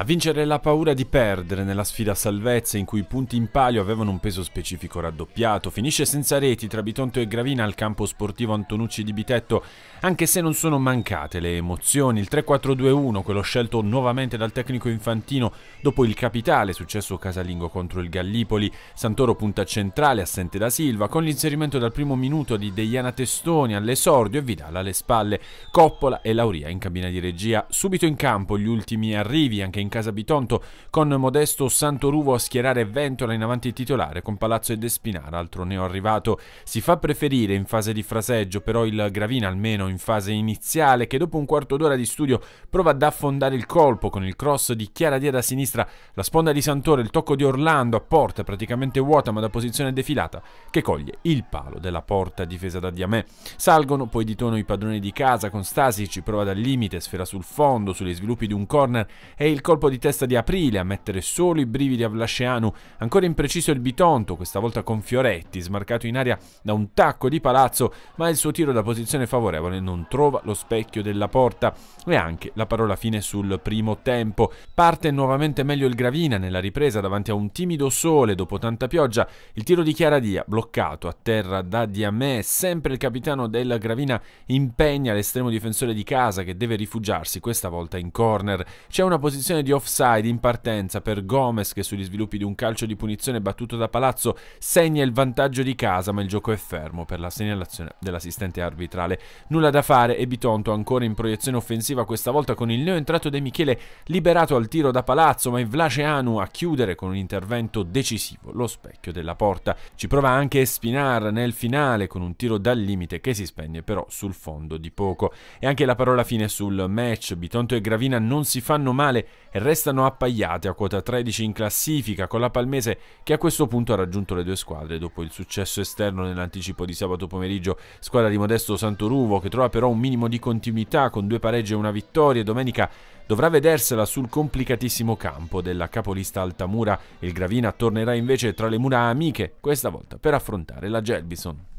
A vincere la paura di perdere nella sfida salvezza in cui i punti in palio avevano un peso specifico raddoppiato, finisce senza reti tra Bitonto e Gravina al campo sportivo Antonucci di Bitetto, anche se non sono mancate le emozioni. Il 3-4-2-1, quello scelto nuovamente dal tecnico infantino dopo il capitale, successo casalingo contro il Gallipoli, Santoro punta centrale, assente da Silva, con l'inserimento dal primo minuto di Deiana Testoni all'esordio e Vidal alle spalle, Coppola e Lauria in cabina di regia. Subito in campo gli ultimi arrivi, anche in in casa Bitonto, con Modesto Santoruvo a schierare Ventola in avanti titolare con Palazzo ed Espinara, altro neo arrivato. Si fa preferire in fase di fraseggio però il Gravina, almeno in fase iniziale, che dopo un quarto d'ora di studio prova ad affondare il colpo con il cross di Chiara Dia da sinistra, la sponda di Santoro, il tocco di Orlando a porta praticamente vuota ma da posizione defilata, che coglie il palo della porta difesa da Diamè. Salgono poi di tono i padroni di casa con Stasic, prova dal limite, sfera sul fondo, sugli sviluppi di un corner e il colpo colpo di testa di aprile a mettere solo i brividi a Vlascianu, ancora impreciso il Bitonto, questa volta con Fioretti, smarcato in aria da un tacco di palazzo, ma il suo tiro da posizione favorevole non trova lo specchio della porta. E anche la parola fine sul primo tempo. Parte nuovamente meglio il Gravina nella ripresa davanti a un timido sole dopo tanta pioggia, il tiro di Chiaradia bloccato a terra da Diamè, sempre il capitano della Gravina impegna l'estremo difensore di casa che deve rifugiarsi questa volta in corner. C'è una posizione di di offside in partenza per Gomez che sugli sviluppi di un calcio di punizione battuto da Palazzo segna il vantaggio di casa ma il gioco è fermo per la segnalazione dell'assistente arbitrale. Nulla da fare e Bitonto ancora in proiezione offensiva questa volta con il neoentrato De Michele liberato al tiro da Palazzo ma è Vlaceanu a chiudere con un intervento decisivo lo specchio della porta. Ci prova anche Espinar nel finale con un tiro dal limite che si spegne però sul fondo di poco. E anche la parola fine sul match, Bitonto e Gravina non si fanno male restano appaiate a quota 13 in classifica con la Palmese che a questo punto ha raggiunto le due squadre dopo il successo esterno nell'anticipo di sabato pomeriggio, squadra di Modesto Santoruvo che trova però un minimo di continuità con due pareggi e una vittoria domenica dovrà vedersela sul complicatissimo campo della capolista Altamura. Il Gravina tornerà invece tra le mura amiche, questa volta per affrontare la Gelbison.